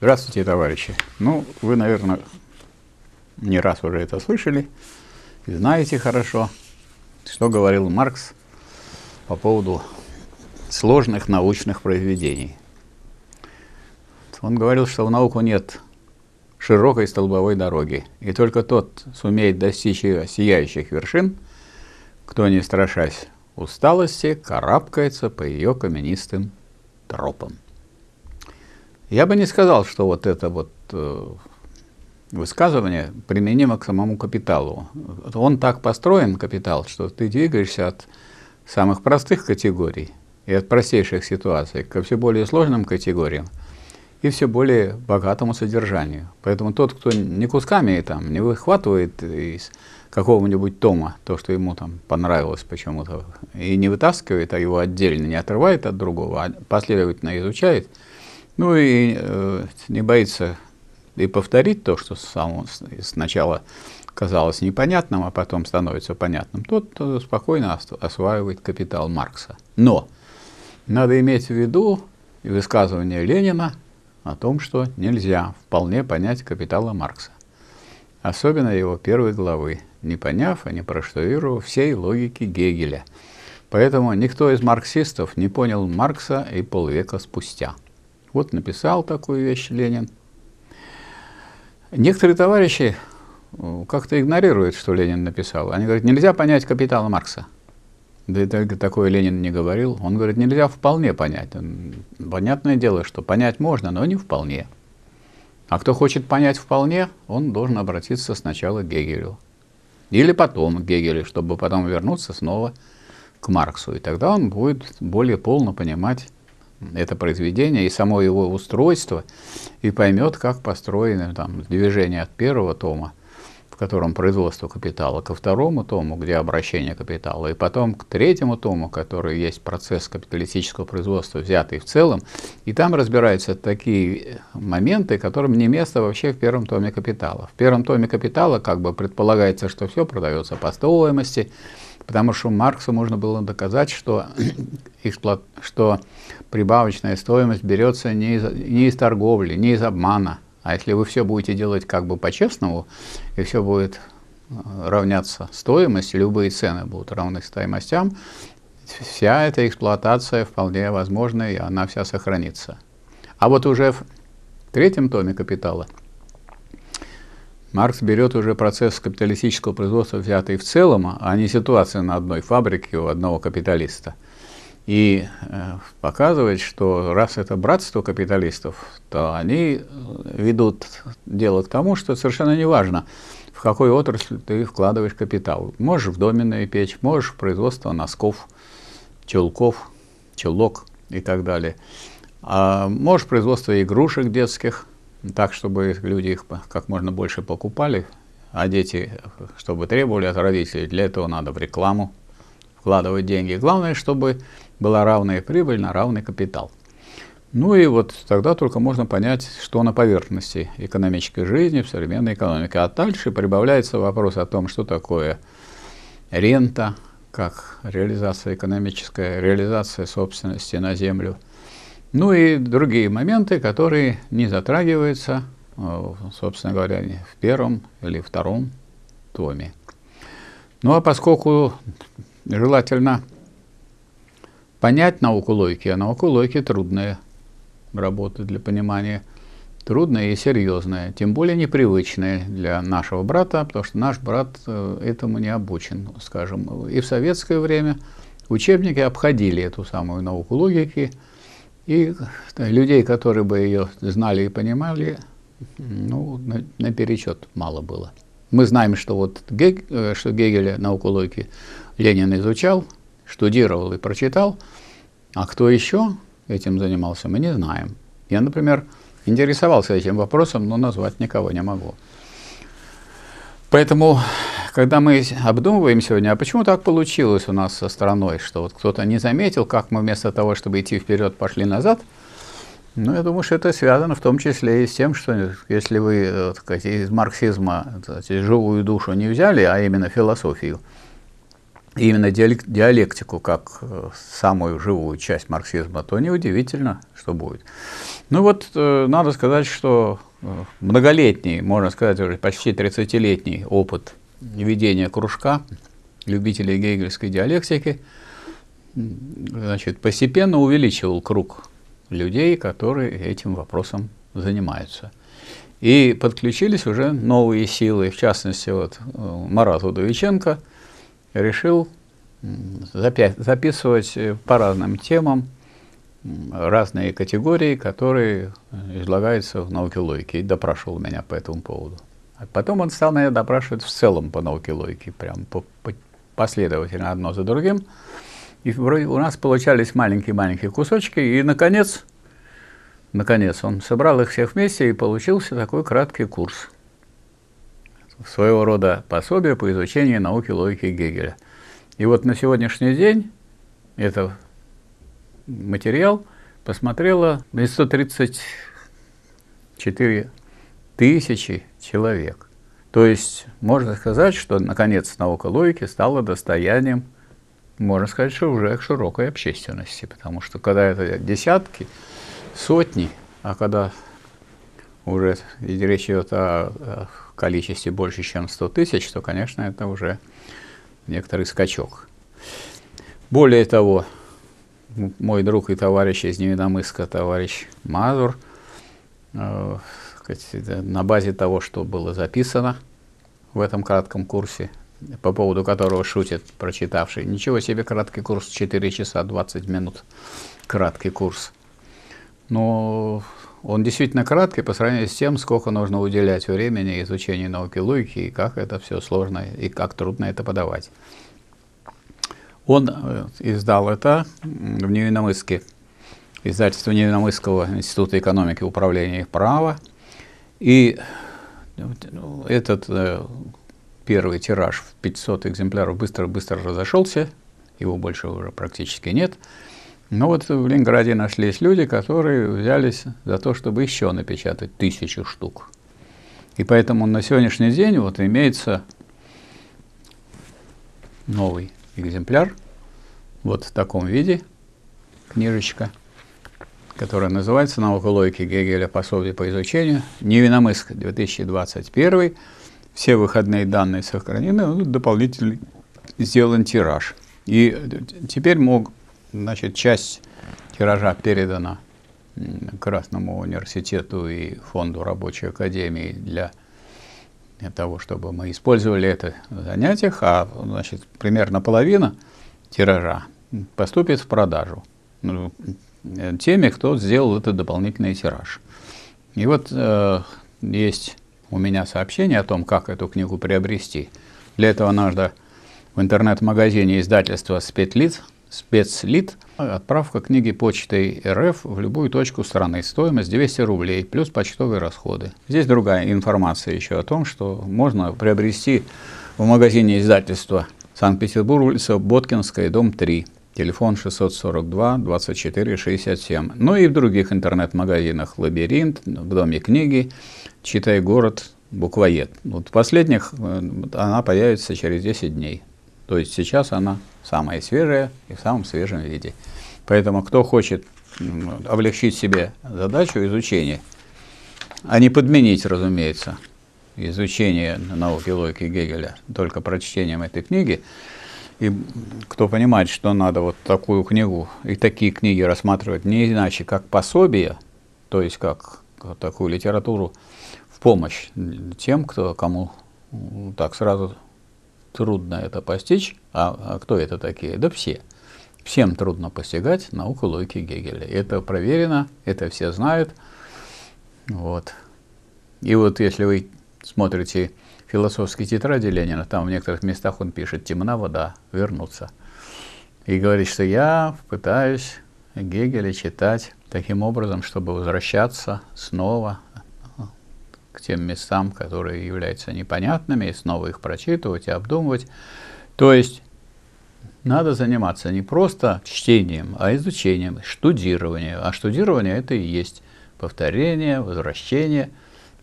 Здравствуйте, товарищи. Ну, вы, наверное, не раз уже это слышали и знаете хорошо, что говорил Маркс по поводу сложных научных произведений. Он говорил, что в науку нет широкой столбовой дороги, и только тот сумеет достичь ее сияющих вершин, кто, не страшась усталости, карабкается по ее каменистым тропам. Я бы не сказал, что вот это вот э, высказывание применимо к самому капиталу. Он так построен, капитал, что ты двигаешься от самых простых категорий и от простейших ситуаций ко все более сложным категориям и все более богатому содержанию. Поэтому тот, кто не кусками там, не выхватывает из какого-нибудь тома то, что ему там понравилось почему-то, и не вытаскивает, а его отдельно не отрывает от другого, а последовательно изучает – ну и э, не боится и повторить то, что сам сначала казалось непонятным, а потом становится понятным, тот -то э, спокойно осваивает капитал Маркса. Но надо иметь в виду и высказывание Ленина о том, что нельзя вполне понять капитала Маркса, особенно его первой главы, не поняв и не проштудировав всей логики Гегеля. Поэтому никто из марксистов не понял Маркса и полвека спустя. Вот написал такую вещь Ленин. Некоторые товарищи э, как-то игнорируют, что Ленин написал. Они говорят, нельзя понять капитала Маркса. Да и только такое Ленин не говорил. Он говорит, нельзя вполне понять. Понятное дело, что понять можно, но не вполне. А кто хочет понять вполне, он должен обратиться сначала к Гегелю. Или потом к Гегелю, чтобы потом вернуться снова к Марксу. И тогда он будет более полно понимать это произведение и само его устройство, и поймет, как построено там, движение от первого тома, в котором производство капитала, ко второму тому, где обращение капитала, и потом к третьему тому, который есть процесс капиталистического производства, взятый в целом, и там разбираются такие моменты, которым не место вообще в первом томе капитала. В первом томе капитала как бы предполагается, что все продается по стоимости, потому что Марксу можно было доказать, что, эксплуат, что прибавочная стоимость берется не из, не из торговли, не из обмана. А если вы все будете делать как бы по-честному, и все будет э, равняться стоимости, любые цены будут равны стоимостям, вся эта эксплуатация вполне возможна, и она вся сохранится. А вот уже в третьем томе «Капитала» Маркс берет уже процесс капиталистического производства, взятый в целом, а не ситуация на одной фабрике у одного капиталиста. И э, показывает, что раз это братство капиталистов, то они э, ведут дело к тому, что совершенно не важно, в какой отрасль ты вкладываешь капитал. Можешь в доменную печь, можешь в производство носков, чулков, чулок и так далее. А можешь производство игрушек детских – так, чтобы люди их как можно больше покупали, а дети, чтобы требовали от родителей, для этого надо в рекламу вкладывать деньги. Главное, чтобы была равная прибыль на равный капитал. Ну и вот тогда только можно понять, что на поверхности экономической жизни, в современной экономике. А дальше прибавляется вопрос о том, что такое рента, как реализация экономическая, реализация собственности на землю – ну и другие моменты, которые не затрагиваются, э, собственно говоря, в первом или втором томе. Ну а поскольку желательно понять науку логики, а наука логики трудная работа для понимания, трудная и серьезная, тем более непривычная для нашего брата, потому что наш брат э, этому не обучен, скажем. И в советское время учебники обходили эту самую науку логики – и э, людей, которые бы ее знали и понимали, ну, наперечет мало было. Мы знаем, что, вот Гег, э, что Гегеля на логики Ленин изучал, штудировал и прочитал, а кто еще этим занимался, мы не знаем. Я, например, интересовался этим вопросом, но назвать никого не могу. Поэтому когда мы обдумываем сегодня, а почему так получилось у нас со страной, что вот кто-то не заметил, как мы вместо того, чтобы идти вперед, пошли назад, ну, я думаю, что это связано в том числе и с тем, что если вы э, так сказать, из марксизма сказать, живую душу не взяли, а именно философию, именно диалектику как э, самую живую часть марксизма, то неудивительно, что будет. Ну вот, э, надо сказать, что многолетний, можно сказать, уже почти 30-летний опыт ведение кружка любителей гегельской диалектики, значит, постепенно увеличивал круг людей, которые этим вопросом занимаются. И подключились уже новые силы, в частности, вот э, Марат Удовиченко решил записывать э, по разным темам разные категории, которые э, излагаются в науке логики, и допрашивал меня по этому поводу. А потом он стал меня допрашивать в целом по науке логики, прям по, по, последовательно одно за другим. И вроде у нас получались маленькие-маленькие кусочки, и, наконец, наконец, он собрал их всех вместе, и получился такой краткий курс. Своего рода пособие по изучению науки логики Гегеля. И вот на сегодняшний день этот материал посмотрело 134 тысячи человек. То есть можно сказать, что наконец наука логики стала достоянием, можно сказать, что уже к широкой общественности, потому что когда это десятки, сотни, а когда уже речь идет о количестве больше, чем 100 тысяч, то, конечно, это уже некоторый скачок. Более того, мой друг и товарищ из Невиномыска, товарищ Мазур, э, сказать, на базе того, что было записано в этом кратком курсе, по поводу которого шутит прочитавший. Ничего себе краткий курс, 4 часа 20 минут краткий курс. Но он действительно краткий по сравнению с тем, сколько нужно уделять времени изучению науки логики и как это все сложно и как трудно это подавать. Он э, издал это в Невиномыске, издательство Невиномысского института экономики и управления права. И ну, этот э, первый тираж в 500 экземпляров быстро-быстро разошелся, его больше уже практически нет. Но вот в Ленинграде нашлись люди, которые взялись за то, чтобы еще напечатать тысячу штук. И поэтому на сегодняшний день вот имеется новый экземпляр, вот в таком виде книжечка – которая называется «Наука логики Гегеля. Пособие по изучению». Невиномыск, 2021. Все выходные данные сохранены, ну, дополнительный сделан тираж. И э, теперь мог, значит, часть тиража передана Красному университету и фонду рабочей академии для того, чтобы мы использовали это в занятиях, а значит, примерно половина тиража поступит в продажу. Ну, Э, теми, кто сделал этот дополнительный тираж. И вот э, есть у меня сообщение о том, как эту книгу приобрести. Для этого надо в интернет-магазине издательства «Спецлит», «Спецлит» отправка книги почтой РФ в любую точку страны. Стоимость 200 рублей плюс почтовые расходы. Здесь другая информация еще о том, что можно приобрести в магазине издательства Санкт-Петербург, улица Боткинская, дом 3. Телефон 642-24-67. Ну и в других интернет-магазинах «Лабиринт», «В доме книги», «Читай город», «Буквоед». Вот в последних э, она появится через 10 дней. То есть сейчас она самая свежая и в самом свежем виде. Поэтому кто хочет облегчить себе задачу изучения, а не подменить, разумеется, изучение науки логики Гегеля только прочтением этой книги, и кто понимает, что надо вот такую книгу и такие книги рассматривать не иначе, как пособие, то есть как такую литературу в помощь тем, кто, кому так сразу трудно это постичь. А, а кто это такие? Да все. Всем трудно постигать науку логики Гегеля. Это проверено, это все знают. Вот. И вот если вы смотрите философской тетради Ленина, там в некоторых местах он пишет «темна вода, вернуться». И говорит, что я пытаюсь Гегеля читать таким образом, чтобы возвращаться снова к тем местам, которые являются непонятными, и снова их прочитывать и обдумывать. То есть надо заниматься не просто чтением, а изучением, штудированием. А штудирование это и есть повторение, возвращение.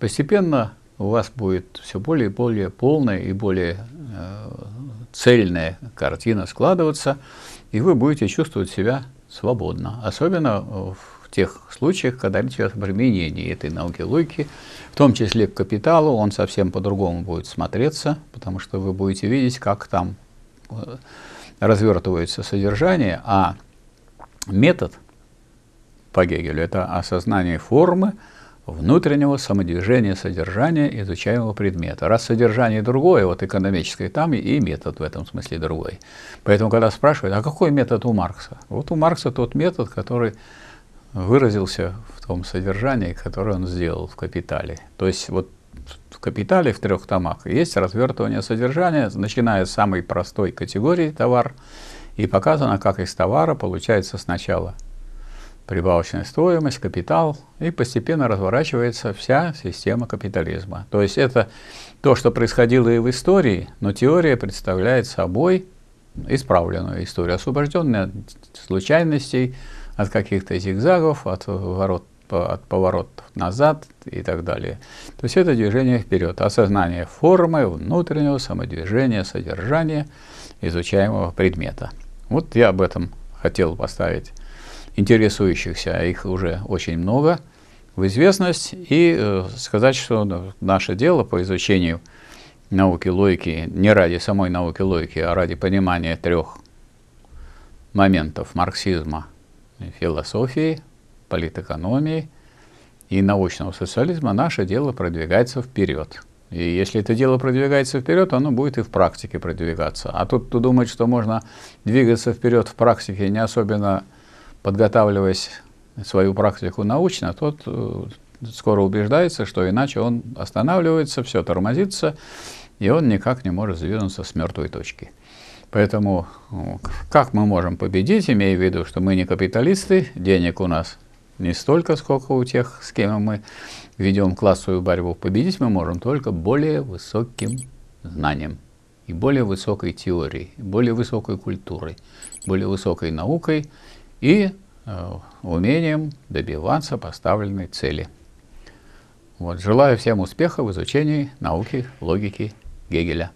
Постепенно у вас будет все более и более полная и более э, цельная картина складываться, и вы будете чувствовать себя свободно, особенно в тех случаях, когда речь идет о применении этой науки логики, в том числе к капиталу, он совсем по-другому будет смотреться, потому что вы будете видеть, как там э, развертывается содержание, а метод по Гегелю – это осознание формы, внутреннего самодвижения содержания изучаемого предмета. Раз содержание другое, вот экономическое там и метод в этом смысле другой. Поэтому, когда спрашивают, а какой метод у Маркса? Вот у Маркса тот метод, который выразился в том содержании, которое он сделал в «Капитале». То есть вот в «Капитале» в трех томах есть развертывание содержания, начиная с самой простой категории товар, и показано, как из товара получается сначала – прибавочная стоимость, капитал, и постепенно разворачивается вся система капитализма. То есть это то, что происходило и в истории, но теория представляет собой исправленную историю, освобожденную от случайностей, от каких-то зигзагов, от, ворот, от поворотов назад и так далее. То есть это движение вперед, осознание формы, внутреннего самодвижения, содержания изучаемого предмета. Вот я об этом хотел поставить интересующихся, а их уже очень много, в известность и э, сказать, что наше дело по изучению науки логики не ради самой науки логики, а ради понимания трех моментов марксизма, философии, политэкономии и научного социализма, наше дело продвигается вперед. И если это дело продвигается вперед, оно будет и в практике продвигаться. А тут кто думает, что можно двигаться вперед в практике, не особенно подготавливаясь свою практику научно, тот э, скоро убеждается, что иначе он останавливается, все тормозится, и он никак не может сдвинуться с мертвой точки. Поэтому как мы можем победить, имея в виду, что мы не капиталисты, денег у нас не столько, сколько у тех, с кем мы ведем классовую борьбу. Победить мы можем только более высоким знанием и более высокой теорией, более высокой культурой, более высокой наукой и э, умением добиваться поставленной цели. Вот, желаю всем успеха в изучении науки логики Гегеля.